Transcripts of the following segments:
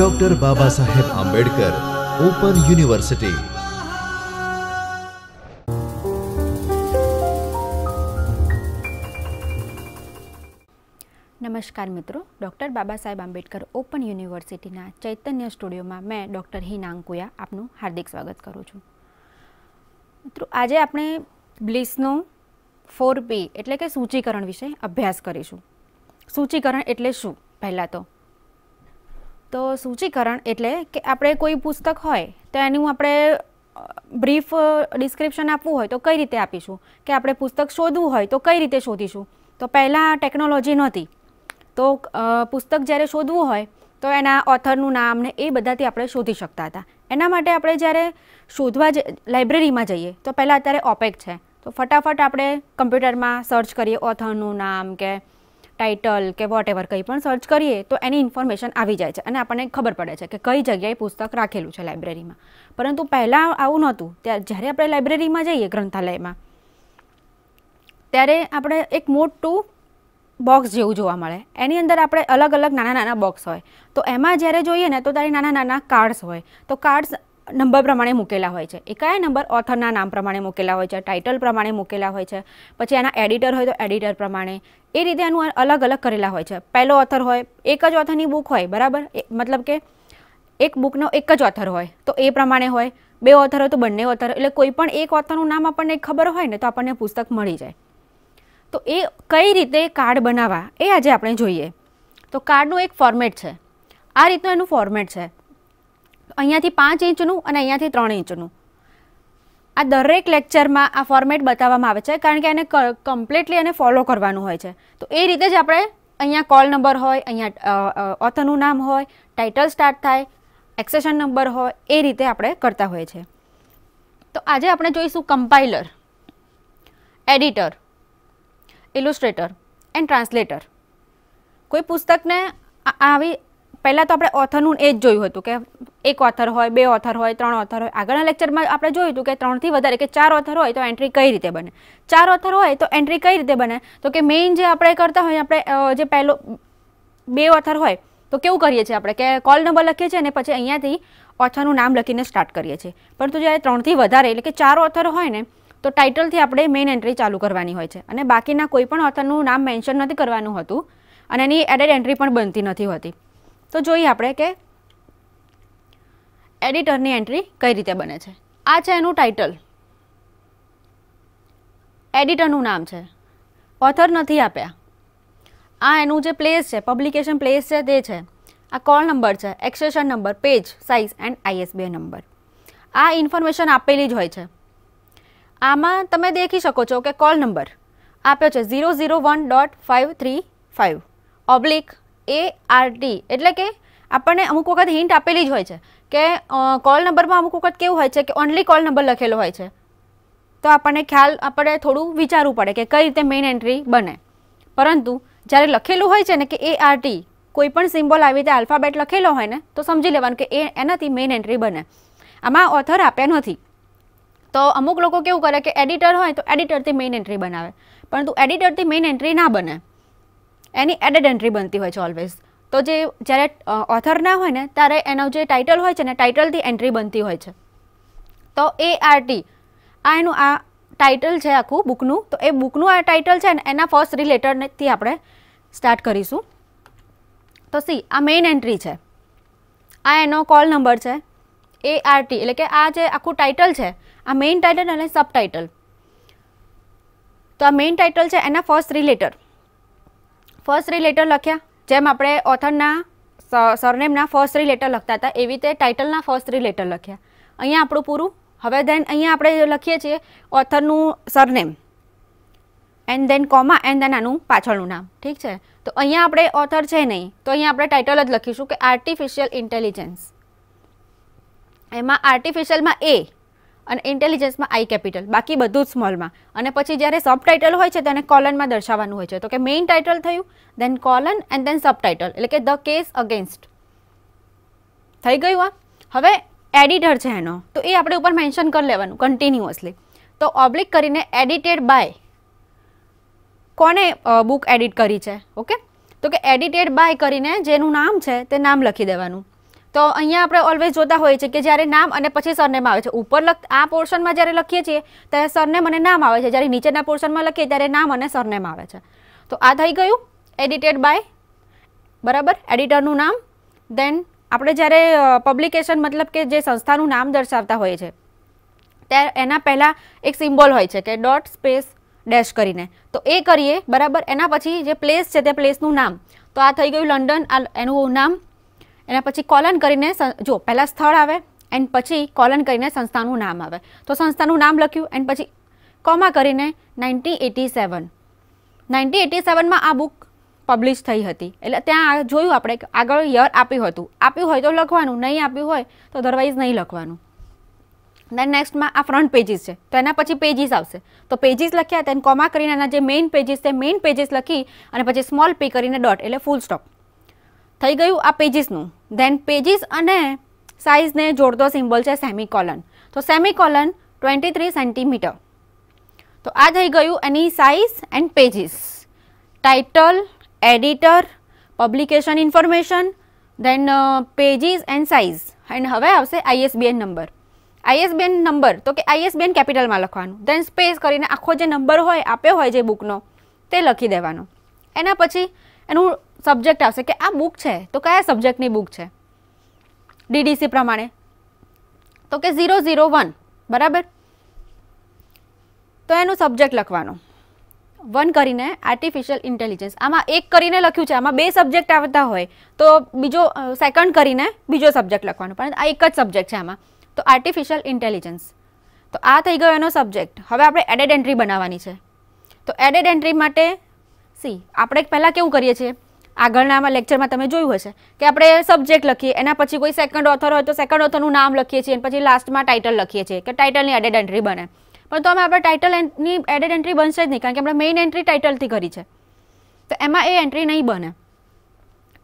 doctor બાબા સાહેબ Ambedkar open university નમસ્કાર મિત્રો ડૉક્ટર બાબા સાહેબ આંબેડકર ઓપન યુનિવર્સિટીના ચૈતન્ય સ્ટુડિયોમાં મેં ડૉક્ટર હિના અંકુયા આપનું હાર્દિક સ્વાગત કરું છું મિત્રો આજે આપણે બ્લિસનો ફોર પી એટલે કે સૂચિકરણ વિશે અભ્યાસ કરીશું સૂચિકરણ એટલે શું પહેલાં તો તો સૂચિકરણ એટલે કે આપણે કોઈ પુસ્તક હોય તો એનું આપણે બ્રીફ ડિસ્ક્રિપ્શન આપવું હોય તો કઈ રીતે આપીશું કે આપણે પુસ્તક શોધવું હોય તો કઈ રીતે શોધીશું તો પહેલાં ટેકનોલોજી નહોતી તો પુસ્તક જ્યારે શોધવું હોય તો એના ઓથરનું નામ ને એ બધાથી આપણે શોધી શકતા હતા એના માટે આપણે જ્યારે શોધવા લાઇબ્રેરીમાં જઈએ તો પહેલાં અત્યારે ઓપેક છે તો ફટાફટ આપણે કમ્પ્યુટરમાં સર્ચ કરીએ ઓથરનું નામ કે ટાઇટલ કે વોટ એવર કંઈ પણ સર્ચ કરીએ તો એની ઇન્ફોર્મેશન આવી જાય છે અને આપણને ખબર પડે છે કે કઈ જગ્યાએ પુસ્તક રાખેલું છે લાઇબ્રેરીમાં પરંતુ પહેલાં આવું નહોતું ત્યારે જ્યારે આપણે લાઇબ્રેરીમાં જઈએ ગ્રંથાલયમાં ત્યારે આપણે એક મોટું બોક્સ જેવું જોવા મળે એની અંદર આપણે અલગ અલગ નાના નાના બોક્સ હોય તો એમાં જ્યારે જોઈએ ને તો ત્યારે નાના નાના કાર્ડ્સ હોય તો કાર્ડ્સ નંબર પ્રમાણે મૂકેલા હોય છે એકાએ નંબર ઓથરના નામ પ્રમાણે મૂકેલા હોય છે ટાઇટલ પ્રમાણે મૂકેલા હોય છે પછી એના એડિટર હોય તો એડિટર પ્રમાણે એ રીતે એનું અલગ અલગ કરેલા હોય છે પહેલો ઓથર હોય એક જ ઓથરની બુક હોય બરાબર મતલબ કે એક બુકનો એક જ ઓથર હોય તો એ પ્રમાણે હોય બે ઓથર હોય તો બંને ઓથર એટલે કોઈ પણ એક ઓથરનું નામ આપણને ખબર હોય ને તો આપણને પુસ્તક મળી જાય તો એ કઈ રીતે કાર્ડ બનાવવા એ આજે આપણે જોઈએ તો કાર્ડનું એક ફોર્મેટ છે આ રીતનું એનું ફોર્મેટ છે અહીંયાથી પાંચ ઇંચનું અને અહીંયાથી ત્રણ ઇંચનું આ દરેક લેક્ચરમાં આ ફોર્મેટ બતાવવામાં આવે છે કારણ કે એને કમ્પ્લીટલી એને ફોલો કરવાનું હોય છે તો એ રીતે જ આપણે અહીંયા કોલ નંબર હોય અહીંયા ઓથરનું નામ હોય ટાઇટલ સ્ટાર્ટ થાય એક્સેશન નંબર હોય એ રીતે આપણે કરતા હોઈએ છીએ તો આજે આપણે જોઈશું compiler editor illustrator and translator કોઈ પુસ્તકને આવી પહેલાં તો આપણે ઓથરનું એ જ જોયું હતું કે એક ઓથર હોય બે ઓથર હોય ત્રણ ઓથર હોય આગળના લેક્ચરમાં આપણે જોયું હતું કે ત્રણથી વધારે કે ચાર ઓથર હોય તો એન્ટ્રી કઈ રીતે બને ચાર ઓથર હોય તો એન્ટ્રી કઈ રીતે બને તો કે મેઇન જે આપણે કરતા હોય આપણે જે પહેલો બે ઓથર હોય તો કેવું કરીએ છીએ આપણે કે કોલ નંબર લખીએ છીએ અને પછી અહીંયાથી ઓથરનું નામ લખીને સ્ટાર્ટ કરીએ છીએ પરંતુ જ્યારે ત્રણથી વધારે એટલે કે ચાર ઓથર હોય ને તો ટાઇટલથી આપણે મેઇન એન્ટ્રી ચાલુ કરવાની હોય છે અને બાકીના કોઈ પણ ઓથરનું નામ મેન્શન નથી કરવાનું હતું અને એની એડેડ એન્ટ્રી પણ બનતી નથી હોતી તો જોઈએ આપણે કે એડિટરની એન્ટ્રી કઈ રીતે બને છે આ છે એનું ટાઇટલ એડિટરનું નામ છે ઓથર નથી આપ્યા આ એનું જે પ્લેસ છે પબ્લિકેશન પ્લેસ છે તે છે આ કોલ નંબર છે accession number page size and ISBI number આ ઇન્ફોર્મેશન આપેલી જ હોય છે આમાં તમે દેખી શકો છો કે કોલ નંબર આપ્યો છે zero zero one dot five three five oblique A R T એટલે કે આપણને અમુક વખત હિન્ટ આપેલી જ હોય છે કે કોલ નંબરમાં અમુક વખત કેવું હોય છે કે ઓનલી કોલ નંબર લખેલો હોય છે તો આપણને ખ્યાલ આપણે થોડું વિચારવું પડે કે કઈ રીતે મેઇન એન્ટ્રી બને પરંતુ જ્યારે લખેલું હોય છે ને કે એ આર ટી કોઈ પણ સિમ્બોલ આવી રીતે આલ્ફાબેટ લખેલો હોય ને તો સમજી લેવાનું કે એ એનાથી મેઇન એન્ટ્રી બને આમાં ઓથર આપ્યા નથી તો અમુક લોકો કેવું કરે કે એડિટર હોય તો એડિટરથી મેઇન એન્ટ્રી બનાવે પરંતુ એડિટરથી મેઇન એન્ટ્રી ના બને એની એડેડ એન્ટ્રી બનતી હોય છે ઓલવેઝ તો જે જ્યારે ઓથર ના હોય ને ત્યારે એનો જે ટાઇટલ હોય છે ને ટાઇટલથી એન્ટ્રી બનતી હોય છે તો એ આરટી આ એનું આ ટાઇટલ છે આખું બુકનું તો એ બુકનું આ ટાઇટલ છે ને એના ફર્સ્ટ રિલેટરથી આપણે સ્ટાર્ટ કરીશું તો સી આ મેઇન એન્ટ્રી છે આ એનો કોલ નંબર છે એ આરટી એટલે કે આ જે આખું ટાઇટલ છે આ મેઇન ટાઇટલ અને સબ ટાઇટલ તો આ મેઇન ટાઇટલ છે એના ફર્સ્ટ રિલેટર ફર્સ્ટ થ્રી લેટર લખ્યા જેમ આપણે ઓથરના સરનેમના ફર્સ્ટ થ્રી લેટર લખતા હતા એવી રીતે ટાઇટલના ફર્સ્ટ થ્રી લેટર લખ્યા અહીંયા આપણું પૂરું હવે ધેન અહીંયા આપણે લખીએ છીએ ઓથરનું surname and then comma and then આનું પાછળનું નામ ઠીક છે તો અહીંયા આપણે ઓથર છે નહીં તો અહીંયા આપણે ટાઇટલ જ લખીશું કે આર્ટિફિશિયલ ઇન્ટેલિજન્સ એમાં આર્ટિફિશિયલમાં એ અને ઇન્ટેલિજન્સમાં આઈ કેપિટલ બાકી બધું જ સ્મોલમાં અને પછી જ્યારે સબ ટાઇટલ હોય છે તેને કોલનમાં દર્શાવવાનું હોય છે તો કે મેઇન ટાઇટલ થયું then colon and then subtitle એટલે કે ધ કેસ અગેન્સ્ટ થઈ ગયું આ હવે એડિટર છે એનો તો એ આપણે ઉપર મેન્શન કરી લેવાનું કન્ટિન્યુઅસલી તો ઓબ્લિક કરીને એડિટેડ બાય કોને બુક એડિટ કરી છે ઓકે તો કે એડિટેડ બાય કરીને જેનું નામ છે તે નામ લખી દેવાનું તો અહીંયા આપણે ઓલવેઝ જોતા હોઈએ છીએ કે જ્યારે નામ અને પછી સરનેમ આવે છે ઉપર લખ આ પોર્શનમાં જ્યારે લખીએ છીએ ત્યારે સરનેમ અને નામ આવે છે જ્યારે નીચેના પોર્શનમાં લખીએ ત્યારે નામ અને સરનેમ આવે છે તો આ થઈ ગયું એડિટેડ બાય બરાબર એડિટરનું નામ દેન આપણે જ્યારે પબ્લિકેશન મતલબ કે જે સંસ્થાનું નામ દર્શાવતા હોય છે ત્યારે એના પહેલાં એક સિમ્બોલ હોય છે કે ડોટ સ્પેસ ડેશ કરીને તો એ કરીએ બરાબર એના પછી જે પ્લેસ છે તે પ્લેસનું નામ તો આ થઈ ગયું લંડન આ એનું નામ એના પછી કોલન કરીને જો પહેલાં સ્થળ આવે એન્ડ પછી કોલન કરીને સંસ્થાનું નામ આવે તો સંસ્થાનું નામ લખ્યું એન્ડ પછી કોમા કરીને nineteen eighty seven nineteen eighty સેવનમાં આ બુક પબ્લિશ થઈ હતી એટલે ત્યાં જોયું આપણે આગળ યર આપ્યું હતું આપ્યું હોય તો લખવાનું નહીં આપ્યું હોય તો અધરવાઇઝ નહીં લખવાનું દેન નેક્સ્ટમાં આ ફ્રન્ટ પેજીસ છે તો એના પછી પેજીસ આવશે તો પેજીસ લખ્યા તેને કોમા કરીને એના જે મેઇન પેજીસ છે મેઇન પેજીસ લખી અને પછી સ્મોલ પી કરીને ડોટ એટલે ફૂલ સ્ટોપ થઈ ગયું આ પેજીસનું ધેન પેજીસ અને સાઇઝને જોડતો સિમ્બોલ છે સેમિકોલન તો સેમિકોલન ટ્વેન્ટી થ્રી સેન્ટીમીટર તો આ થઈ ગયું એની size and pages title editor publication information then pages and size and હવે આવશે આઈએસબીએન નંબર આઈએસબીએન નંબર તો કે આઈએસબીએન કેપિટલમાં લખવાનું ધેન સ્પેસ કરીને આખો જે નંબર હોય આપ્યો હોય જે બુકનો તે લખી દેવાનો એના પછી એનું સબ્જેક્ટ આવશે કે આ બુક છે તો કયા સબ્જેક્ટની બુક છે ડીડીસી પ્રમાણે તો કે ઝીરો ઝીરો વન બરાબર તો એનું સબ્જેક્ટ લખવાનો વન કરીને આર્ટિફિશિયલ ઇન્ટેલિજન્સ આમાં એક કરીને લખ્યું છે આમાં બે સબ્જેક્ટ આવતા હોય તો બીજો સેકન્ડ કરીને બીજો સબ્જેક્ટ લખવાનો પણ આ એક જ સબ્જેક્ટ છે આમાં તો આર્ટિફિશિયલ ઇન્ટેલિજન્સ તો આ થઈ ગયો એનો સબ્જેક્ટ હવે આપણે એડેડ એન્ટ્રી બનાવવાની છે તો એડેડ એન્ટ્રી માટે સી આપણે પહેલાં કેવું કરીએ છીએ આગળના લેક્ચરમાં તમે જોયું હશે કે આપણે સબ્જેક્ટ લખીએ એના પછી કોઈ સેકન્ડ ઓથર હોય તો સેકન્ડ ઓથરનું નામ લખીએ છીએ અને પછી લાસ્ટમાં ટાઇટલ લખીએ છીએ કે ટાઇટલની એડેડ એન્ટ્રી બને પણ તો અમે આપણે ટાઇટલ એન્ટ્રી એડેડ એન્ટ્રી બનશે જ નહીં કારણ કે આપણે મેઇન એન્ટ્રી ટાઇટલથી કરી છે તો એમાં એ એન્ટ્રી નહીં બને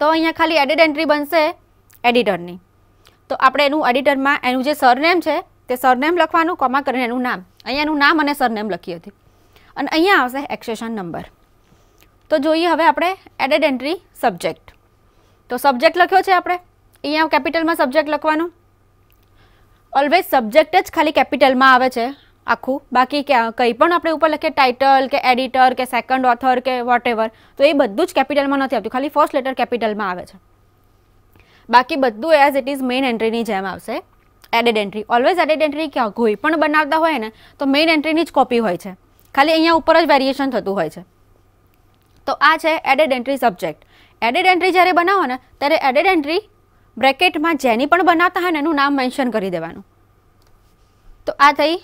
તો અહીંયા ખાલી એડેડ એન્ટ્રી બનશે એડિટરની તો આપણે એનું એડિટરમાં એનું જે સરનેમ છે તે સરનેમ લખવાનું કોમા કરીને એનું નામ અહીંયા એનું નામ અને સરનેમ લખી હતી અને અહીંયા આવશે એક્સેશન નંબર તો જોઈએ હવે આપણે એડેડ એન્ટ્રી સબ્જેક્ટ તો સબ્જેક્ટ લખ્યો છે આપણે અહીંયા કેપિટલમાં સબ્જેક્ટ લખવાનું ઓલવેઝ સબ્જેક્ટ જ ખાલી કેપિટલમાં આવે છે આખું બાકી કંઈ પણ આપણે ઉપર લખીએ ટાઇટલ કે એડિટર કે સેકન્ડ ઓથર કે વોટ તો એ બધું જ કેપિટલમાં નથી આવતું ખાલી ફર્સ્ટ લેટર કેપિટલમાં આવે છે બાકી બધું એઝ ઇટ ઇઝ મેઇન એન્ટ્રીની જેમ આવશે added entry always added entry કોઈ પણ બનાવતા હોય ને તો મેઇન એન્ટ્રીની જ કોપી હોય છે ખાલી અહીંયા ઉપર જ વેરીએશન થતું હોય છે તો આ છે added entry subject added entry જ્યારે બનાવો ને ત્યારે એડેડ એન્ટ્રી બ્રેકેટમાં જેની પણ બનાવતા હોય ને એનું નામ મેન્શન કરી દેવાનું તો આ થઈ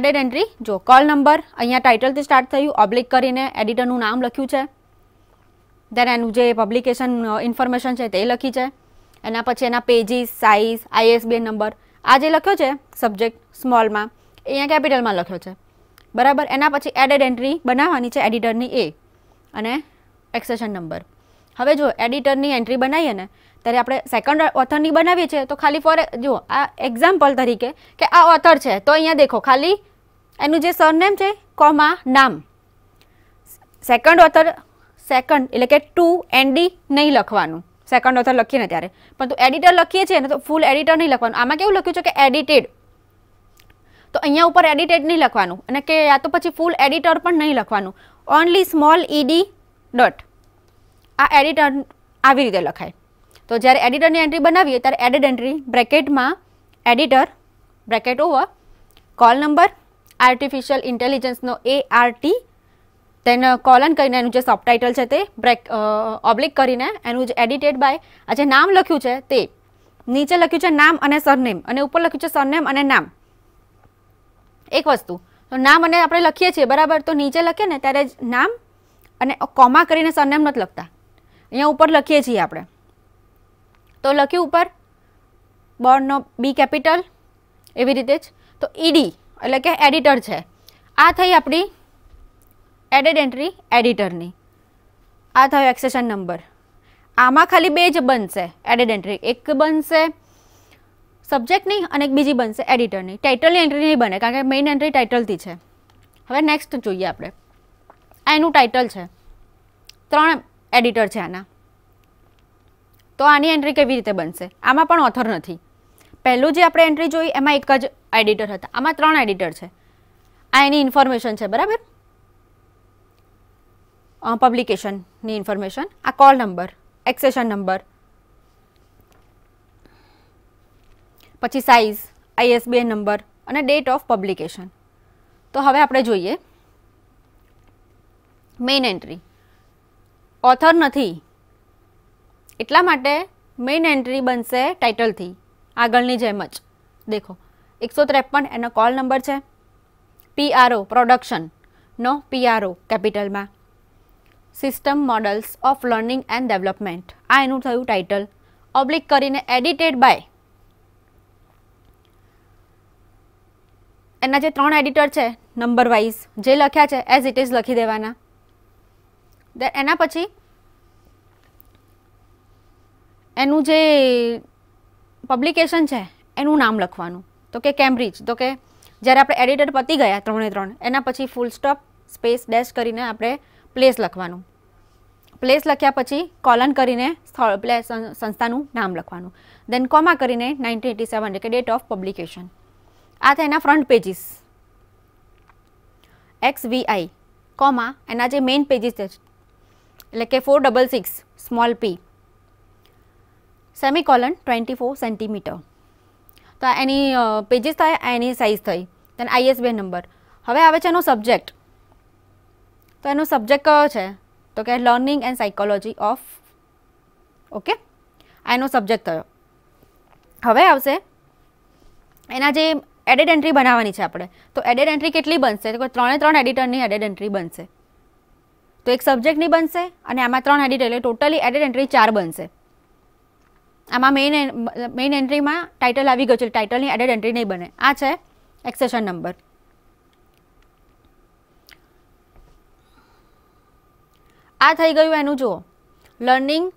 એડેડ એન્ટ્રી જો કોલ નંબર અહીંયા ટાઇટલથી સ્ટાર્ટ થયું ઓબ્લિક કરીને એડિટરનું નામ લખ્યું છે દેન એનું જે પબ્લિકેશન ઇન્ફોર્મેશન છે તે લખી છે એના પછી એના પેજીસ સાઇઝ આઈએસબીએન નંબર આ જે લખ્યો છે સબ્જેક્ટ સ્મોલમાં અહીંયા કેપિટલમાં લખ્યો છે બરાબર એના પછી એડેડ એન્ટ્રી બનાવવાની છે એડિટરની એ અને એક્સેશન નંબર હવે જો એડિટરની એન્ટ્રી બનાવીએ ને ત્યારે આપણે સેકન્ડ ઓથરની બનાવીએ છીએ તો ખાલી ફોર જુઓ આ એક્ઝામ્પલ તરીકે કે આ ઓથર છે તો અહીંયા દેખો ખાલી એનું જે સરનેમ છે કોમા નામ સેકન્ડ ઓથર સેકન્ડ એટલે કે ટુ એનડી નહીં લખવાનું સેકન્ડ ઓથર લખીએ ને ત્યારે પરંતુ એડિટર લખીએ છીએ ને તો ફૂલ એડિટર નહીં લખવાનું આમાં કેવું લખ્યું છે કે એડિટેડ તો અહીંયા ઉપર એડિટેડ નહીં લખવાનું અને કે યા તો પછી ફૂલ એડિટર પણ નહીં લખવાનું ઓનલી સ્મોલ ઈડી ડોટ આ એડિટર આવી રીતે લખાય તો જ્યારે એડિટરની એન્ટ્રી બનાવીએ ત્યારે એડિટ એન્ટ્રી બ્રેકેટમાં editor bracket over call number artificial ઇન્ટેલિજન્સનો એ આરટી ટી તેને કોલન કરીને એનું જે સબટાઇટલ છે તે બ્રેક ઓબ્લિક કરીને એનું જે એડિટેડ બાય આ જે નામ લખ્યું છે તે નીચે લખ્યું છે નામ અને સરનેમ અને ઉપર લખ્યું છે સરનેમ અને નામ એક વસ્તુ તો નામ અને આપણે લખીએ છીએ બરાબર તો નીચે લખીએ ને ત્યારે નામ અને કોમા કરીને સરનેમ નથી લખતા અહીંયા ઉપર લખીએ છીએ આપણે તો લખ્યું ઉપર બોર્ડનો બી કેપિટલ એવી રીતે જ તો ઈડી e એટલે કે એડિટર છે આ થઈ આપણી એડેડ એન્ટ્રી એડિટરની આ થયો એક્સેશન નંબર આમાં ખાલી બે જ બનશે એડેડ એન્ટ્રી એક બનશે સબ્જેક્ટની અને બીજી બનશે એડિટરની ટાઇટલની એન્ટ્રી નહીં બને કારણ કે મેઇન એન્ટ્રી ટાઇટલથી છે હવે નેક્સ્ટ જોઈએ આપણે આ એનું ટાઇટલ છે ત્રણ એડિટર છે આના તો આની એન્ટ્રી કેવી રીતે બનશે આમાં પણ ઓથર નથી પહેલું જે આપણે એન્ટ્રી જોઈ એમાં એક જ એડિટર હતા આમાં ત્રણ એડિટર છે આ એની ઇન્ફોર્મેશન છે બરાબર પબ્લિકેશનની ઇન્ફોર્મેશન આ કોલ નંબર એક્સેશન નંબર પછી સાઇઝ આઈએસબીઆઈ નંબર અને ડેટ ઓફ પબ્લિકેશન તો હવે આપણે જોઈએ મેઇન એન્ટ્રી ઓથર નથી એટલા માટે મેઇન એન્ટ્રી બનશે ટાઇટલથી આગળની જેમ જ દેખો એકસો ત્રેપન એનો કોલ નંબર છે પીઆરઓ પ્રોડક્શનનો પીઆરઓ કેપિટલમાં system models of learning and development આ એનું થયું ટાઇટલ ઓબ્લિક કરીને એડિટેડ બાય એના જે ત્રણ એડિટર છે નંબર વાઇઝ જે લખ્યા છે એઝ ઇટ ઇઝ લખી દેવાના એના પછી એનું જે પબ્લિકેશન છે એનું નામ લખવાનું તો કે કેમ્બ્રિજ તો કે જ્યારે આપણે એડિટર પતી ગયા ત્રણે ત્રણ એના પછી ફૂલ સ્ટોપ સ્પેસ ડેશ કરીને આપણે પ્લેસ લખવાનું પ્લેસ લખ્યા પછી કોલન કરીને સ્થળ સંસ્થાનું નામ લખવાનું દેન કોમા કરીને નાઇન્ટીન એટી સેવન એટલે કે ડેટ ઓફ પબ્લિકેશન આ એના front pages X VI comma એના જે મેઇન પેજીસ છે એટલે કે four double six small P semicolon twenty four centimetre તો એની પેજીસ થાય એની સાઇઝ થઈ તેનો આઈએસબીઆઈ નંબર હવે આવે છે એનો સબ્જેક્ટ તો એનો સબ્જેક્ટ કયો છે તો કે learning and psychology of okay આ એનો સબ્જેક્ટ થયો હવે આવશે એના જે એડેડ એન્ટ્રી બનાવવાની છે આપણે તો એડેડ એન્ટ્રી કેટલી બનશે તો ત્રણે ત્રણ એડિટરની એડેડ એન્ટ્રી બનશે તો એક સબ્જેક્ટની બનશે અને આમાં ત્રણ એડિટ એટલે ટોટલી એડેડ એન્ટ્રી ચાર બનશે આમાં મેઇન મેઇન એન્ટ્રીમાં ટાઇટલ આવી ગયું છે ટાઇટલની એડેડ એન્ટ્રી નહીં બને આ છે એક્સેશન નંબર આ થઈ ગયું એનું જુઓ લર્નિંગ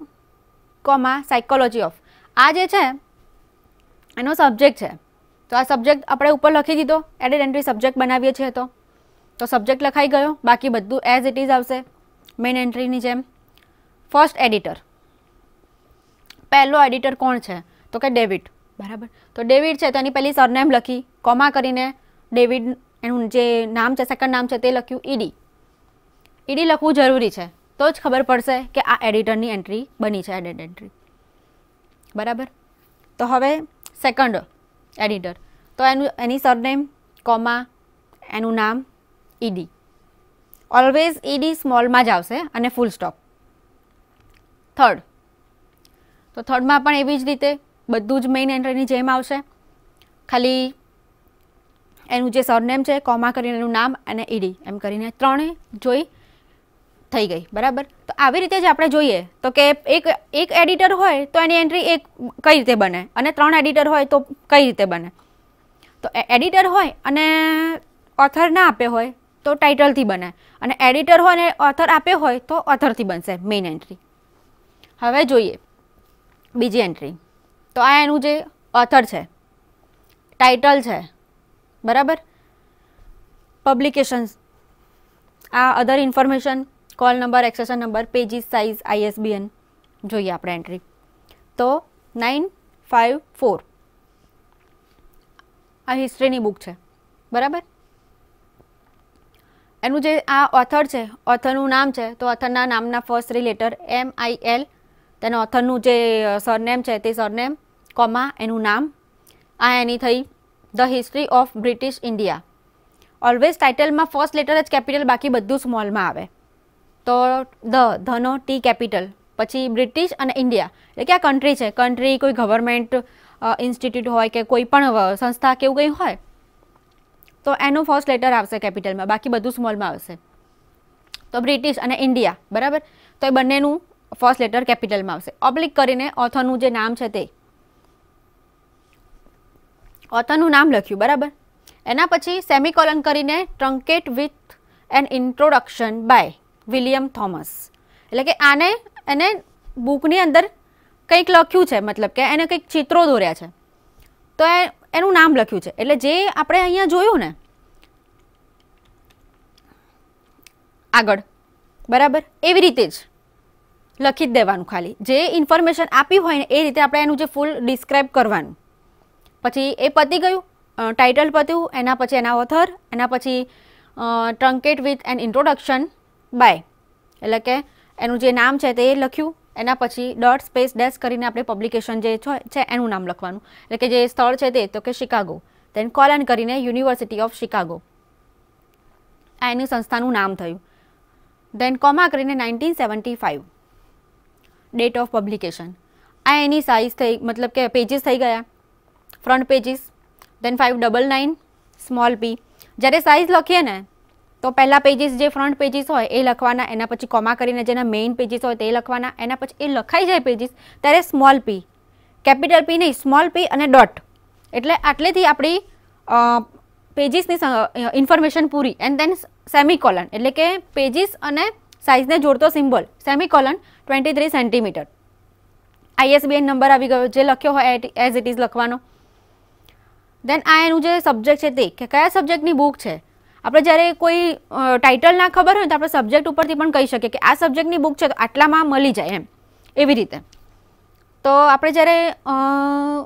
કોમા સાયકોલોજી ઓફ આ જે છે એનો સબ્જેક્ટ છે તો આ સબ્જેક્ટ આપણે ઉપર લખી દીધો એડેડ એન્ટ્રી સબ્જેક્ટ બનાવીએ છીએ તો તો સબ્જેક્ટ લખાઈ ગયો બાકી બધું એઝ ઇટ ઇઝ આવશે મેઇન એન્ટ્રીની જેમ ફર્સ્ટ એડિટર પહેલો એડિટર કોણ છે તો કે ડેવિડ બરાબર તો ડેવિડ છે તો એની પહેલી સરનેમ લખી કોમા કરીને ડેવિડ એનું જે નામ છે સેકન્ડ નામ છે તે લખ્યું ઈડી ઈડી લખવું જરૂરી છે તો જ ખબર પડશે કે આ એડિટરની એન્ટ્રી બની છે એડેડ એન્ટ્રી બરાબર તો હવે સેકન્ડ એડિટર તો એનું એની સરનેમ કોમા એનું નામ ઈડી ઓલવેઝ ઈડી સ્મોલમાં જ આવશે અને ફૂલ સ્ટોપ થર્ડ તો થર્ડમાં પણ એવી જ રીતે બધું જ મેઇન એન્ટ્રીની જેમ આવશે ખાલી એનું જે સરનેમ છે કોમા કરીને એનું નામ અને ઈડી એમ કરીને ત્રણે જોઈ થઈ ગઈ બરાબર તો આવી રીતે જ આપણે જોઈએ તો કે એક એક એડિટર હોય તો એની એન્ટ્રી એક કઈ રીતે બને અને ત્રણ એડિટર હોય તો કઈ રીતે બને તો એડિટર હોય અને ઓથર ના આપે હોય તો ટાઇટલથી બને અને એડિટર હોય અને ઓથર આપે હોય તો ઓથરથી બનશે મેઇન એન્ટ્રી હવે જોઈએ બીજી એન્ટ્રી તો આ એનું જે ઓથર છે ટાઇટલ છે બરાબર પબ્લિકેશન્સ આ other information call number accession number pages size ISBN જોઈએ આપણે એન્ટ્રી તો નાઇન ફાઇવ ફોર આ હિસ્ટ્રીની બુક છે બરાબર એનું જે આ ઓથર છે ઓથરનું નામ છે તો ઓથરના નામના ફર્સ્ટ રિલેટર લેટર એમ આઈ એલ તેના ઓથરનું જે સરનેમ છે તે સરનેમ કોમા એનું નામ આ એની થઈ the history of British India always ટાઇટલમાં ફર્સ્ટ લેટર જ કેપિટલ બાકી બધું સ્મોલમાં આવે તો ધ ધનો ટી કેપિટલ પછી બ્રિટિશ અને ઇન્ડિયા એટલે કે આ કન્ટ્રી છે કન્ટ્રી કોઈ ગવર્મેન્ટ ઇન્સ્ટિટ્યૂટ હોય કે કોઈ પણ સંસ્થા કે એવું કંઈ હોય તો એનો ફર્સ્ટ લેટર આવશે કેપિટલમાં બાકી બધું સ્મોલમાં આવશે તો બ્રિટિશ અને ઇન્ડિયા બરાબર તો એ બંનેનું ફર્સ્ટ લેટર કેપિટલમાં આવશે ઓબ્લિક કરીને ઓથરનું જે નામ છે તે ઓથરનું નામ લખ્યું બરાબર એના પછી સેમિકોલન કરીને truncate with an introduction by William Thomas એટલે કે આને એને બુકની અંદર કંઈક લખ્યું છે મતલબ કે એને કંઈક ચિત્રો દોર્યા છે તો એ એનું નામ લખ્યું છે એટલે જે આપણે અહીંયા જોયું ને આગળ બરાબર એવી રીતે જ લખી જ દેવાનું ખાલી જે ઇન્ફોર્મેશન આપી હોય ને એ રીતે આપણે એનું જે ફૂલ ડિસ્ક્રાઇબ કરવાનું પછી એ પતી ગયું ટાઇટલ પત્યું એના પછી એના ઓથર એના પછી truncate with an introduction by એટલે કે એનું જે નામ છે તે લખ્યું એના પછી ડોટ સ્પેસ ડેશ કરીને આપણે પબ્લિકેશન જે છે એનું નામ લખવાનું એટલે કે જે સ્થળ છે તે તો કે શિકાગો દેન એન કરીને યુનિવર્સિટી ઓફ શિકાગો આ એની સંસ્થાનું નામ થયું દેન કોમા કરીને nineteen seventy five date of publication આ એની સાઇઝ થઈ મતલબ કે પેજીસ થઈ ગયા front pages then five double nine small P જ્યારે સાઇઝ લખીએ ને તો પહેલા પેજીસ જે ફ્રન્ટ પેજીસ હોય એ લખવાના એના પછી કોમા કરીને જેના મેઇન પેજીસ હોય તે લખવાના એના પછી એ લખાઈ જાય પેજીસ ત્યારે સ્મોલ પી કેપિટલ પી નહીં સ્મોલ પી અને ડોટ એટલે આટલેથી આપણી પેજીસની ઇન્ફોર્મેશન પૂરી એન્ડ દેન સેમિકોલન એટલે કે પેજીસ અને સાઇઝને જોડતો symbol semicolon twenty three centimetre ISBN number આવી ગયો જે લખ્યો હોય એઝ ઇટ ઇઝ લખવાનો દેન આ એનું જે સબ્જેક્ટ છે તે કે કયા સબ્જેક્ટની બુક છે આપણે જ્યારે કોઈ ટાઇટલ ના ખબર હોય તો આપણે સબ્જેક્ટ ઉપરથી પણ કહી શકીએ કે આ સબ્જેક્ટની બુક છે તો આટલામાં મળી જાય એમ એવી રીતે તો આપણે જ્યારે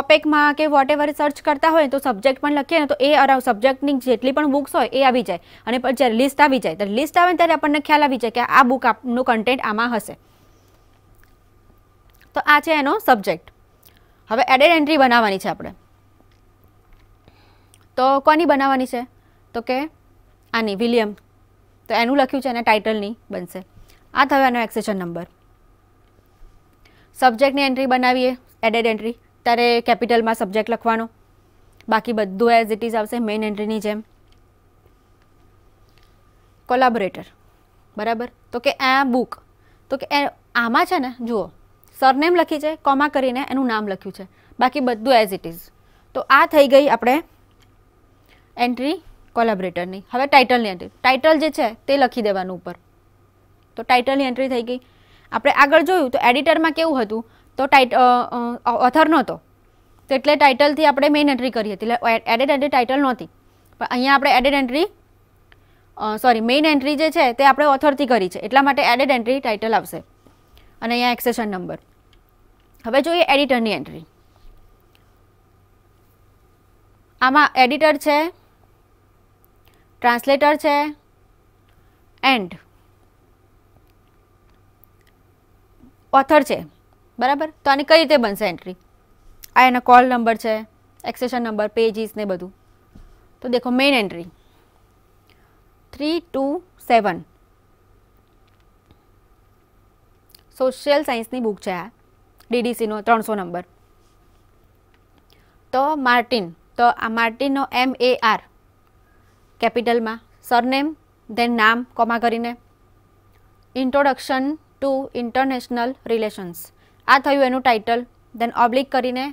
ઓપેકમાં કે વોટ એવર સર્ચ કરતા હોય તો સબ્જેક્ટ પણ લખીએ ને તો એ અરાઉન્ડ સબ્જેક્ટની જેટલી પણ બુક્સ હોય એ આવી જાય અને જ્યારે લિસ્ટ આવી જાય ત્યારે લિસ્ટ આવે ત્યારે આપણને ખ્યાલ આવી જાય કે આ બુક આપનું કન્ટેન્ટ આમાં હશે તો આ છે એનો સબ્જેક્ટ હવે એડેડ એન્ટ્રી બનાવવાની છે આપણે તો કોની બનાવવાની છે તો કે આની વિલિયમ તો એનું લખ્યું છે અને ટાઇટલની બનશે આ થયો એનો એક્સેશન નંબર સબ્જેક્ટની એન્ટ્રી બનાવીએ એડેડ એન્ટ્રી ત્યારે કેપિટલમાં સબ્જેક્ટ લખવાનો બાકી બધું એઝ ઇટ ઇઝ આવશે મેઇન એન્ટ્રીની જેમ કોલાબોરેટર બરાબર તો કે આ બુક તો કે આમાં છે ને જુઓ સરનેમ લખી છે કોમા કરીને એનું નામ લખ્યું છે બાકી બધું એઝ ઇટ ઇઝ તો આ થઈ ગઈ આપણે એન્ટ્રી કોલેબરેટરની હવે ટાઇટલની એન્ટ્રી ટાઇટલ જે છે તે લખી દેવાનું ઉપર તો ટાઇટલની એન્ટ્રી થઈ ગઈ આપણે આગળ જોયું તો એડિટરમાં કેવું હતું તો ટાઇટ ઓથર નહોતો તેટલે ટાઇટલથી આપણે મેઇન એન્ટ્રી કરી હતી એટલે એડિટ એન્ટ્રી ટાઇટલ નહોતી પણ અહીંયા આપણે edit entry sorry main entry જે છે તે આપણે ઓથરથી કરી છે એટલા માટે એડિટ એન્ટ્રી ટાઇટલ આવશે અને અહીંયા એક્સેશન નંબર હવે જોઈએ એડિટરની એન્ટ્રી આમાં એડિટર છે ટ્રાન્સલેટર છે એન્ડ ઓથર છે બરાબર તો આની કઈ રીતે બનશે એન્ટ્રી આ એનો કોલ નંબર છે એક્સેશન નંબર પેજીસ ને બધું તો દેખો main entry three two seven social સાયન્સની બુક છે આ ડીડીસીનો ત્રણસો નંબર તો માર્ટિન તો આ માર્ટિનનો એમ એ આર કેપિટલમાં સરનેમ ધેન નામ કોમા કરીને ઇન્ટ્રોડક્શન ટુ ઇન્ટરનેશનલ રિલેશન્સ આ થયું એનું ટાઇટલ ધેન ઓબ્લિક કરીને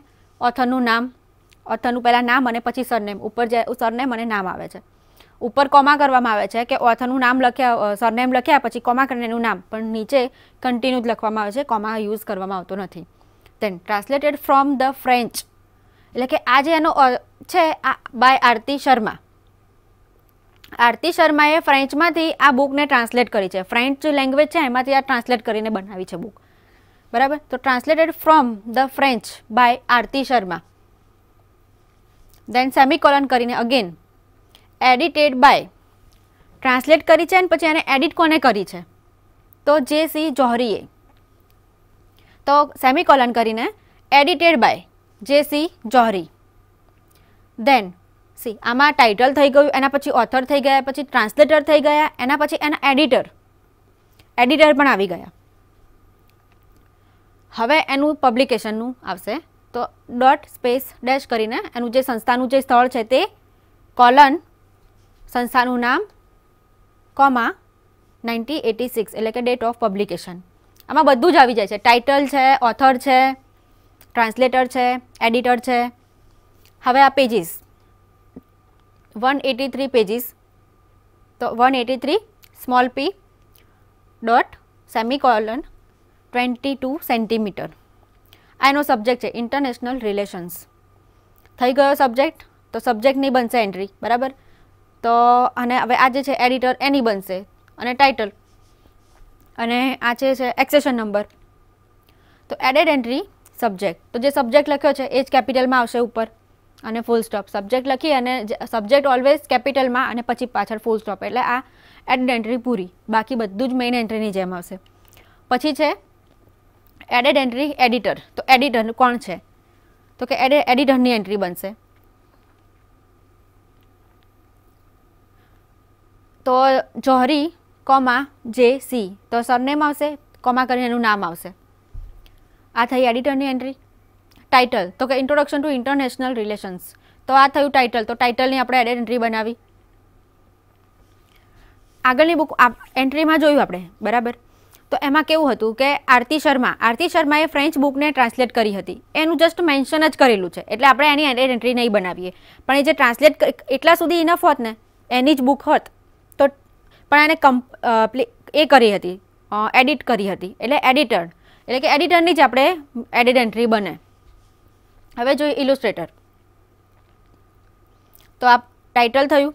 ઓથરનું નામ ઓથરનું પહેલાં નામ અને પછી સરનેમ ઉપર જે સરનેમ અને નામ આવે છે ઉપર કોમા કરવામાં આવે છે કે ઓથરનું નામ લખ્યા સરનેમ લખ્યા પછી કોમા કરીને એનું નામ પણ નીચે કન્ટિન્યુ જ લખવામાં આવે છે કોમા યુઝ કરવામાં આવતો નથી then translated from the French એટલે કે આ જે એનો છે આ બાય આરતી શર્મા આરતી શર્માએ ફ્રેન્ચમાંથી આ બુકને ટ્રાન્સલેટ કરી છે ફ્રેન્ચ લેંગ્વેજ છે એમાંથી આ ટ્રાન્સલેટ કરીને બનાવી છે બુક બરાબર તો translated from the French by Aarti Sharma then semicolon કરીને અગેન એડિટેડ બાય ટ્રાન્સલેટ કરી છે અને પછી એને એડિટ કોને કરી છે તો જે સી જોહરીએ તો સેમિકોલન કરીને edited by J C Johari then C આમાં ટાઇટલ થઈ ગયું એના પછી ઓથર થઈ ગયા પછી ટ્રાન્સલેટર થઈ ગયા એના પછી એના એડિટર એડિટર પણ આવી ગયા હવે એનું પબ્લિકેશનનું આવશે તો ડોટ સ્પેસ ડેશ કરીને એનું જે સંસ્થાનું જે સ્થળ છે તે કોલન સંસ્થાનું નામ કોમા નાઇન્ટી એટી સિક્સ એટલે કે ડેટ ઓફ પબ્લિકેશન આમાં બધું જ આવી જાય છે ટાઇટલ છે ઓથર છે ટ્રાન્સલેટર છે એડિટર છે હવે આ pages 183 pages so 183 small p dot semicolon 22 centimetre આ એનો સબ્જેક્ટ છે ઇન્ટરનેશનલ રિલેશન્સ થઈ ગયો સબ્જેક્ટ તો સબ્જેક્ટ નહીં બનશે એન્ટ્રી બરાબર તો અને હવે આ જે છે એડિટર એની બનશે અને ટાઇટલ અને આ જે છે એક્સેશન નંબર તો એડેડ એન્ટ્રી સબ્જેક્ટ તો જે સબ્જેક્ટ લખ્યો છે એ જ કેપિટલમાં આવશે ઉપર અને ફૂલ સ્ટોપ સબ્જેક્ટ લખી અને સબ્જેક્ટ ઓલવેઝ કેપિટલમાં અને પછી પાછળ ફૂલ સ્ટોપ એટલે આ એડ એન્ટ્રી પૂરી બાકી બધું જ મેઇન એન્ટ્રીની જેમ આવશે પછી છે એડેડ એન્ટ્રી એડિટર તો એડિટર કોણ છે તો કે એડે એડિટરની એન્ટ્રી બનશે તો જોહરી કોમા જે સી તો સરનેમ આવશે કોમા કરીને એનું નામ આવશે આ થઈ એડિટરની એન્ટ્રી ટાઇટલ તો કે ઇન્ટ્રોડક્શન ટુ ઇન્ટરનેશનલ રિલેશન્સ તો આ થયું ટાઇટલ તો ટાઇટલની આપણે એડેડ એન્ટ્રી બનાવી આગળની બુક એન્ટ્રીમાં જોયું આપણે બરાબર તો એમાં કેવું હતું કે આરતી શર્મા આરતી શર્માએ ફ્રેન્ચ બુકને ટ્રાન્સલેટ કરી હતી એનું જસ્ટ મેન્શન જ કરેલું છે એટલે આપણે એની એડેડ એન્ટ્રી નહીં બનાવીએ પણ એ જે ટ્રાન્સલેટ એટલા સુધી ઇનફ હોત ને એની જ બુક હોત તો પણ એને કમ્પ એ કરી હતી એડિટ કરી હતી એટલે એડિટર એટલે કે એડિટરની જ આપણે એડેડ એન્ટ્રી બને હવે જોઈએ ઇલુસ્ટ્રેટર તો આ ટાઇટલ થયું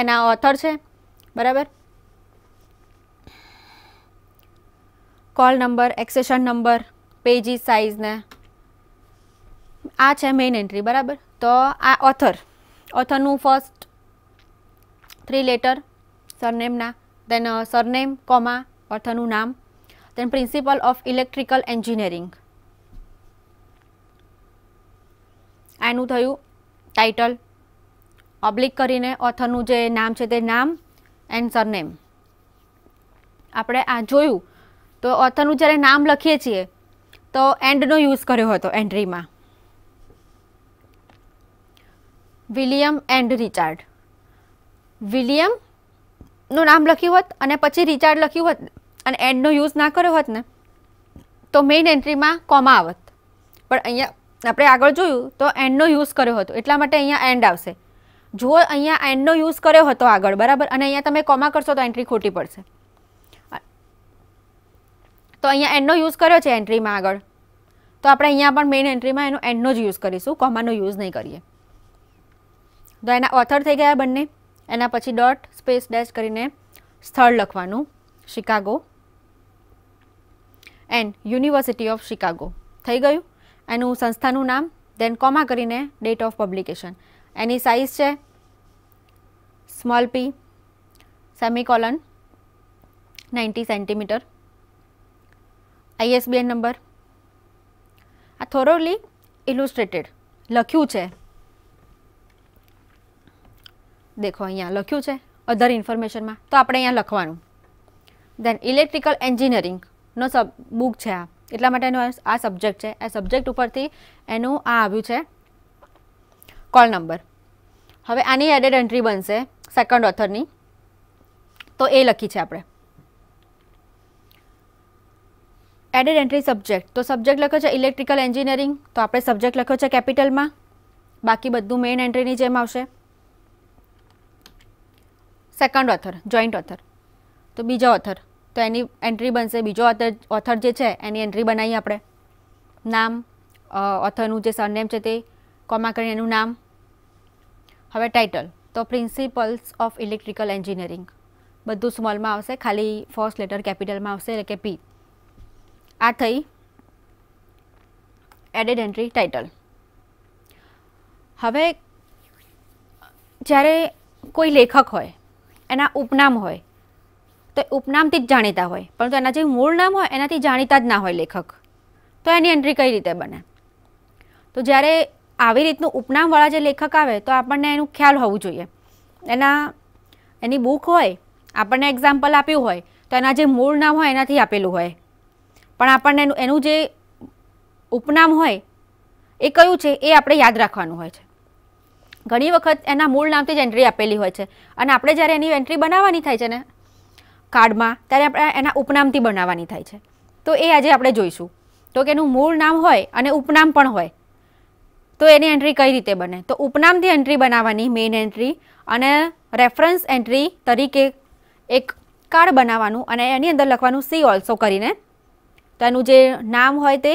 એના ઓથર છે બરાબર call number accession number pages સાઇઝને આ છે મેઇન એન્ટ્રી બરાબર તો આ ઓથર ઓથરનું ફર્સ્ટ થ્રી લેટર સરનેમના દેન સરનેમ કોમા ઓથરનું નામ then principle of electrical engineering એનું થયું ટાઇટલ ઓબ્લિક કરીને ઓથરનું જે નામ છે તે નામ એન્ડ સરનેમ આપણે આ જોયું તો ઓથરનું જ્યારે નામ લખીએ છીએ તો એન્ડનો યુઝ કર્યો હતો એન્ટ્રીમાં વિલિયમ એન્ડ રિચાર્ડ વિલિયમનું નામ લખ્યું હોત અને પછી રિચાર્ડ લખ્યું હોત અને એન્ડનો યુઝ ના કર્યો હોત ને તો મેઇન એન્ટ્રીમાં કોમા આવત પણ અહીંયા આપણે આગળ જોયું તો એન્ડનો યુઝ કર્યો હતો એટલા માટે અહીંયા એન્ડ આવશે જો અહીંયા એન્ડનો યુઝ કર્યો હતો આગળ બરાબર અને અહીંયા તમે કોમા કરશો તો એન્ટ્રી ખોટી પડશે તો અહીંયા એન્ડનો યુઝ કર્યો છે એન્ટ્રીમાં આગળ તો આપણે અહીંયા પણ મેઇન એન્ટ્રીમાં એનો એન્ડનો જ યુઝ કરીશું કોમાનો યુઝ નહીં કરીએ તો એના ઓથર થઈ ગયા બંને એના પછી ડોટ સ્પેસ ડેશ કરીને સ્થળ લખવાનું Chicago and university of Chicago થઈ ગયું એનું સંસ્થાનું નામ દેન કોમા કરીને ડેટ ઓફ પબ્લિકેશન એની સાઇઝ છે small P semicolon ninety centimetre ISBN number આ થોરોલી ઇલુસ્ટ્રેટેડ લખ્યું છે દેખો અહીંયા લખ્યું છે અધર ઇન્ફોર્મેશનમાં તો આપણે અહીંયા લખવાનું દેન ઇલેક્ટ્રિકલ એન્જિનિયરિંગનો સબ બુક છે આ એટલા માટેનો આ સબ્જેક્ટ છે આ સબ્જેક્ટ ઉપરથી એનું આ આવ્યું છે કોલ નંબર હવે આની એડેડ એન્ટ્રી બનશે સેકન્ડ ઓથરની તો એ લખી છે આપણે એડેડ એન્ટ્રી સબ્જેક્ટ તો સબ્જેક્ટ લખ્યો છે ઇલેક્ટ્રિકલ એન્જિનિયરિંગ તો આપણે સબ્જેક્ટ લખ્યો છે કેપિટલમાં બાકી બધું મેઇન એન્ટ્રીની જેમ આવશે સેકન્ડ ઓથર જોઈન્ટ ઓથર તો બીજો ઓથર તો એની એન્ટ્રી બનશે બીજો ઓથર ઓથર જે છે એની એન્ટ્રી બનાવીએ આપણે નામ ઓથરનું જે સરનેમ છે તે કોમા કરીને એનું નામ હવે ટાઇટલ તો પ્રિન્સિપલ્સ ઓફ ઇલેક્ટ્રિકલ એન્જિનિયરિંગ બધું સ્મોલમાં આવશે ખાલી ફર્સ્ટ લેટર કેપિટલમાં આવશે એટલે કે પી આ થઈ એડેડ એન્ટ્રી ટાઇટલ હવે જ્યારે કોઈ લેખક હોય એના ઉપનામ હોય તો ઉપનામથી જ જાણીતા હોય પરંતુ એના જે મૂળ નામ હોય એનાથી જાણીતા જ ના હોય લેખક તો એની એન્ટ્રી કઈ રીતે બને તો જ્યારે આવી રીતનું ઉપનામવાળા જે લેખક આવે તો આપણને એનું ખ્યાલ હોવું જોઈએ એના એની બુક હોય આપણને એક્ઝામ્પલ આપ્યું હોય તો એના જે મૂળ નામ હોય એનાથી આપેલું હોય પણ આપણને એનું એનું જે ઉપનામ હોય એ કયું છે એ આપણે યાદ રાખવાનું હોય છે ઘણી વખત એના મૂળ નામથી જ એન્ટ્રી આપેલી હોય છે અને આપણે જ્યારે એની એન્ટ્રી બનાવવાની થાય છે ને કાર્ડમાં ત્યારે આપણે એના ઉપનામથી બનાવવાની થાય છે તો એ આજે આપણે જોઈશું તો કે એનું મૂળ નામ હોય અને ઉપનામ પણ હોય તો એની એન્ટ્રી કઈ રીતે બને તો ઉપનામથી એન્ટ્રી બનાવવાની મેઇન એન્ટ્રી અને રેફરન્સ એન્ટ્રી તરીકે એક કાર્ડ બનાવવાનું અને એની અંદર લખવાનું સી ઓલ્સો કરીને તો એનું જે નામ હોય તે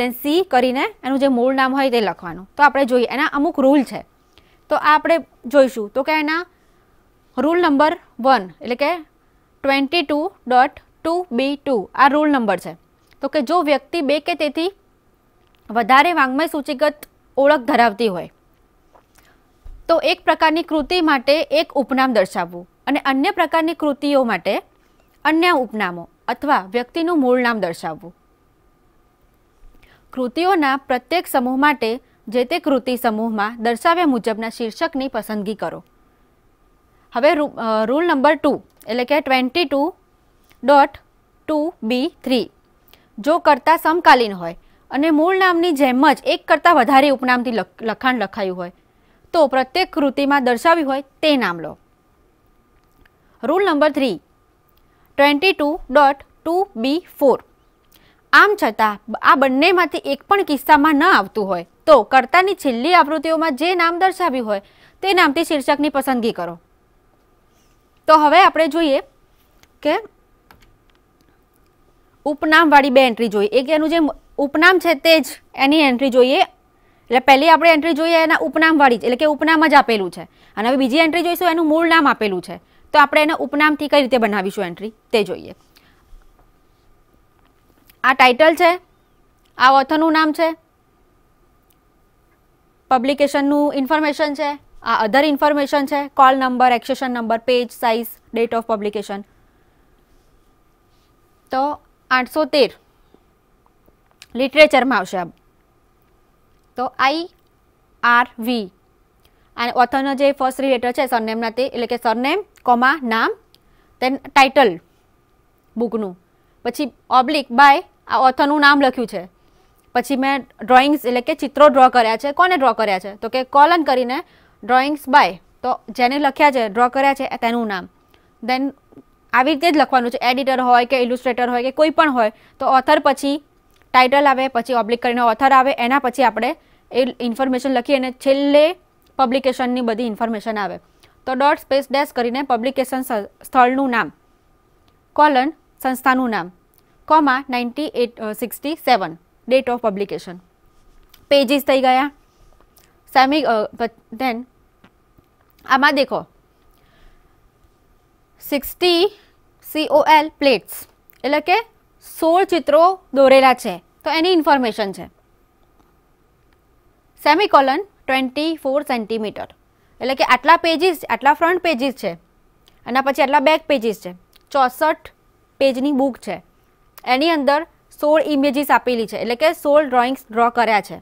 દેન સી કરીને એનું જે મૂળ નામ હોય તે લખવાનું તો આપણે જોઈએ એના અમુક રૂલ છે તો આ આપણે જોઈશું તો કે એના રૂલ નંબર વન એટલે કે twenty two dot two B two આ રૂલ નંબર છે તો કે જો વ્યક્તિ બે કે તેથી વધારે વાંગ્મય સૂચિગત ઓળખ ધરાવતી હોય તો એક પ્રકારની કૃતિ માટે એક ઉપનામ દર્શાવવું અને અન્ય પ્રકારની કૃતિઓ માટે અન્ય ઉપનામો અથવા વ્યક્તિનું મૂળ નામ દર્શાવવું કૃતિઓના પ્રત્યેક સમૂહ માટે જે તે કૃતિ સમૂહમાં દર્શાવ્યા મુજબના શીર્ષકની પસંદગી કરો હવે રૂલ નંબર ટુ એટલે કે twenty two dot two B three જો કરતાં સમકાલીન હોય અને મૂળ નામની જેમ જ એક કરતાં વધારે ઉપનામથી લખાણ લખાયું હોય તો પ્રત્યેક કૃતિમાં દર્શાવ્યું હોય તે નામ લો rule number three twenty two dot two B four આમ છતાં આ બંનેમાંથી એક પણ કિસ્સામાં ન આવતું હોય તો કરતાની છેલ્લી આવૃત્તિઓમાં જે નામ દર્શાવ્યું હોય તે નામથી શીર્ષકની પસંદગી કરો તો હવે આપણે જોઈએ કે ઉપનામવાળી બે એન્ટ્રી જોઈએ એક એનું જે ઉપનામ છે તે જ એની એન્ટ્રી જોઈએ એટલે પહેલી આપણે એન્ટ્રી જોઈએ એના ઉપનામવાળી એટલે કે ઉપનામ જ આપેલું છે અને હવે બીજી એન્ટ્રી જોઈશું એનું મૂળ નામ આપેલું છે તો આપણે એને ઉપનામથી કઈ રીતે બનાવીશું એન્ટ્રી તે જોઈએ આ ટાઇટલ છે આ ઓથરનું નામ છે પબ્લિકેશનનું ઇન્ફોર્મેશન છે આ અધર ઇન્ફોર્મેશન છે call number accession number page size date of publication તો આઠસો તેર લિટરેચરમાં આવશે આ તો આઈ આર વી અને ઓથરનો જે ફર્સ્ટ થ્રી છે સરનેમના તે એટલે કે સરનેમ કોમા નામ તેન ટાઇટલ બુકનું પછી ઓબ્લિક બાય આ ઓથરનું નામ લખ્યું છે પછી મેં ડ્રોઈંગ્સ એટલે કે ચિત્રો ડ્રો કર્યા છે કોને ડ્રો કર્યા છે તો કે કોલન કરીને ડ્રોઈંગ્સ બાય તો જેને લખ્યા છે ડ્રો કર્યા છે તેનું નામ દેન આવી રીતે જ લખવાનું છે એડિટર હોય કે ઇલ્યુસ્ટ્રેટર હોય કે કોઈ પણ હોય તો ઓથર પછી ટાઇટલ આવે પછી ઓબ્લિક કરીને ઓથર આવે એના પછી આપણે એ ઇન્ફોર્મેશન લખી અને છેલ્લે પબ્લિકેશનની બધી ઇન્ફોર્મેશન આવે તો ડોટ સ્પેસ ડેસ કરીને પબ્લિકેશન સ્થળનું નામ કોલન સંસ્થાનું નામ comma ninety eight sixty seven date of publication pages થઈ ગયા સેમી ધેન આમાં દેખો સિક્સટી સીઓએલ પ્લેટ્સ એટલે કે સોળ ચિત્રો દોરેલા છે તો એની ઇન્ફોર્મેશન છે સેમિકોલન ફોર સેન્ટીમીટર એટલે કે આટલા પેજીસ આટલા ફ્રન્ટ પેજીસ છે અને પછી આટલા બેક પેજીસ છે ચોસઠ પેજની બુક છે એની અંદર સોળ ઇમેજીસ આપેલી છે એટલે કે સોળ ડ્રોઈંગ્સ ડ્રો કર્યા છે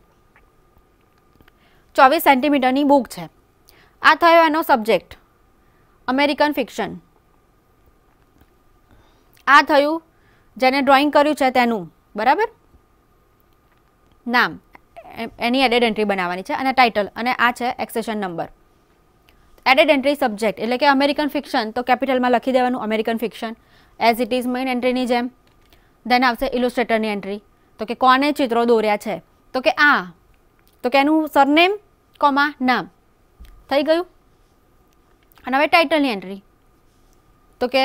ચોવીસ સેન્ટીમીટરની બુક છે આ થયો એનો સબ્જેક્ટ અમેરિકન ફિક્શન આ થયું જેને ડ્રોઈંગ કર્યું છે તેનું બરાબર નામ એની એડેડ એન્ટ્રી બનાવવાની છે અને ટાઇટલ અને આ છે accession number added entry subject એટલે કે અમેરિકન ફિક્શન તો કેપિટલમાં લખી દેવાનું American fiction as it is main એન્ટ્રીની જેમ ધેન આવશે ઇલોસ્ટ્રેટરની એન્ટ્રી તો કે કોને ચિત્રો દોર્યા છે તો કે આ તો કે એનું સરનેમ કોમા નામ થઈ ગયું અને હવે ટાઇટલની એન્ટ્રી તો કે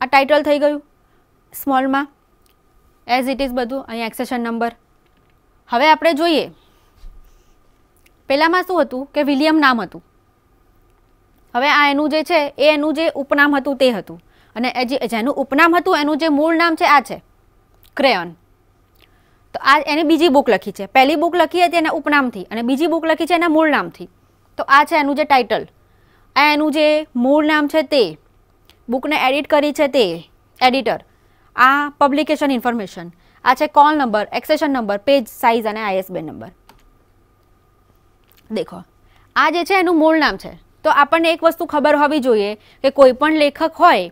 આ ટાઇટલ થઈ ગયું સ્મોલમાં એઝ ઇટ ઇઝ બધું અહીં એક્સેશન નંબર હવે આપણે જોઈએ પહેલાંમાં શું હતું કે વિલિયમ નામ હતું હવે આ એનું જે છે એ એનું જે ઉપનામ હતું તે હતું અને જેનું ઉપનામ હતું એનું જે મૂળ નામ છે આ છે ક્રેયન તો આ એને બીજી બુક લખી છે પહેલી બુક લખી હતી એના ઉપનામથી અને બીજી બુક લખી છે એના મૂળ નામથી તો આ છે એનું જે ટાઇટલ આ એનું જે મૂળ નામ છે તે બુકને એડિટ કરી છે તે એડિટર આ પબ્લિકેશન ઇન્ફોર્મેશન આ છે call number accession number page size અને આઈએસબીએન નંબર દેખો આ જે છે એનું મૂળ નામ છે તો આપણને એક વસ્તુ ખબર હોવી જોઈએ કે કોઈ પણ લેખક હોય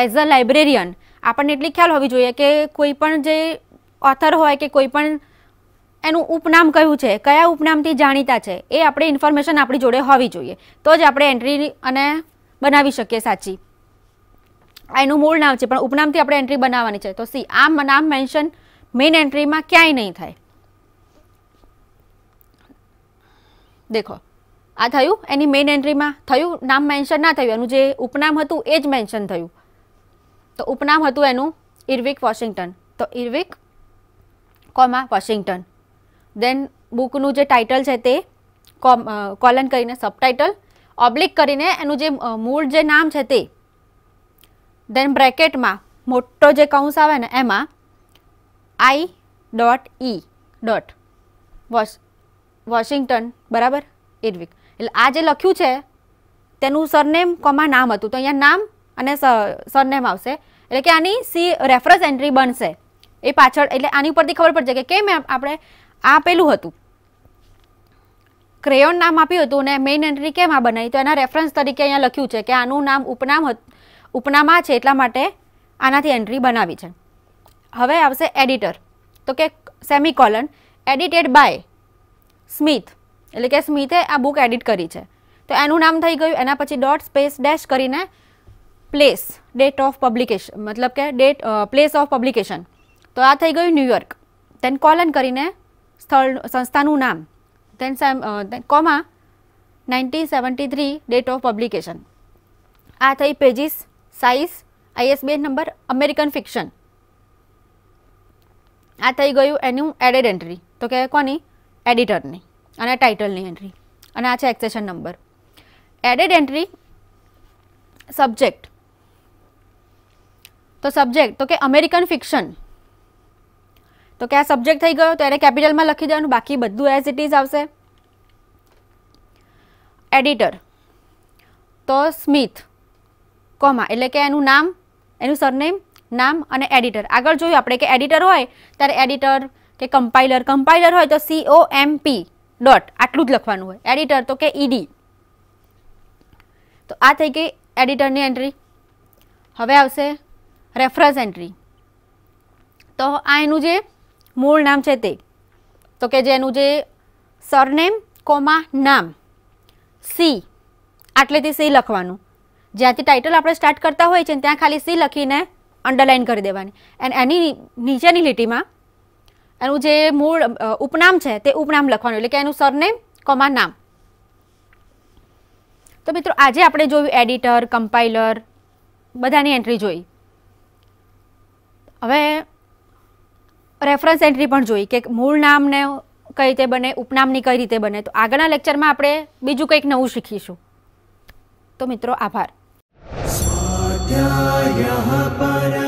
એઝ અ લાઇબ્રેરિયન આપણને એટલી ખ્યાલ હોવી જોઈએ કે કોઈ પણ જે ઓથર હોય કે કોઈ પણ એનું ઉપનામ કયું છે કયા ઉપનામથી જાણીતા છે એ આપણે ઇન્ફોર્મેશન આપણી જોડે હોવી જોઈએ તો જ આપણે એન્ટ્રી અને બનાવી શકીએ સાચી એનું મૂળ નામ છે પણ ઉપનામથી આપણે એન્ટ્રી બનાવવાની છે તો સી આમ નામ મેન્શન મેઇન એન્ટ્રીમાં ક્યાંય નહીં થાય દેખો આ થયું એની મેઇન એન્ટ્રીમાં થયું નામ મેન્શન ના થયું એનું જે ઉપનામ હતું એ જ મેન્શન થયું તો ઉપનામ હતું એનું ઇરવિક વોશિંગ્ટન તો ઇર્વિક કોમા વોશિંગ્ટન દેન બુકનું જે ટાઇટલ છે તે કોલન કરીને સબટાઇટલ ઓબ્લિક કરીને એનું જે મૂળ જે નામ છે તે દેન બ્રેકેટમાં મોટો જે કૌંસ આવે ને એમાં I dot E dot wash Washington બરાબર ઇર્વિક એટલે આ જે લખ્યું છે તેનું સરનેમ કોમા નામ હતું તો અહીંયા નામ અને સરનેમ આવશે એટલે કે આની સી રેફરન્સ એન્ટ્રી બનશે એ પાછળ એટલે આની ઉપરથી ખબર પડશે કે કેમ આપણે આ પેલું હતું ક્રેયોન નામ આપ્યું હતું અને મેઇન એન્ટ્રી કેમ આ બનાવી તો એના રેફરન્સ તરીકે અહીંયા લખ્યું છે કે આનું નામ ઉપનામ ઉપનામ આ છે એટલા માટે આનાથી એન્ટ્રી બનાવી છે હવે આવશે એડિટર તો કે સેમિકોલન એડિટેડ બાય સ્મિથ એટલે કે સ્મિથે આ બુક એડિટ કરી છે તો એનું નામ થઈ ગયું એના પછી ડોટ સ્પેસ ડેશ કરીને પ્લેસ ડેટ ઓફ પબ્લિકેશન મતલબ કે ડેટ પ્લેસ ઓફ પબ્લિકેશન તો આ થઈ ગયું ન્યૂયોર્ક તેન કોલન કરીને સ્થળ સંસ્થાનું નામ then comma nineteen seventy three date of publication આ થઈ pages size ISBN number American fiction આ થઈ ગયું એનું એડેડ એન્ટ્રી તો કે કોની એડિટરની અને ટાઇટલની એન્ટ્રી અને આ છે accession number added entry subject તો સબ્જેક્ટ તો કે અમેરિકન ફિક્શન તો કે આ સબ્જેક્ટ થઈ ગયો તો એને કેપિટલમાં લખી દેવાનું બાકી બધું એઝ ઇટ ઇઝ આવશે એડિટર તો સ્મિથ કોમા એટલે કે એનું નામ એનું સરનેમ નામ અને એડિટર આગળ જોયું આપણે કે એડિટર હોય ત્યારે એડિટર કે કમ્પાઇલર કમ્પાઇલર હોય તો સીઓ એમ પી ડોટ આટલું જ લખવાનું હોય એડિટર તો કે ઈડી તો આ થઈ ગઈ એડિટરની એન્ટ્રી હવે આવશે રેફરન્સ એન્ટ્રી તો આ એનું જે મૂળ નામ છે તે તો કે જેનું જે સરનેમ કોમા નામ સી આટલેથી સી લખવાનું જ્યાંથી ટાઇટલ આપણે સ્ટાર્ટ કરતા હોય છે ત્યાં ખાલી સી લખીને અંડરલાઇન કરી દેવાની એન્ડ એની નીચેની લીટીમાં એનું જે મૂળ ઉપનામ છે તે ઉપનામ લખવાનું એટલે કે એનું સરનેમ કોમા નામ તો મિત્રો આજે આપણે જોયું એડિટર કમ્પાઇલર બધાની એન્ટ્રી જોઈ હવે રેફરન્સ એન્ટ્રી પણ જોઈ કે મૂળ નામને કઈ રીતે બને ઉપનામની કઈ રીતે બને તો આગળના લેક્ચરમાં આપણે બીજું કંઈક નવું શીખીશું તો મિત્રો આભાર પર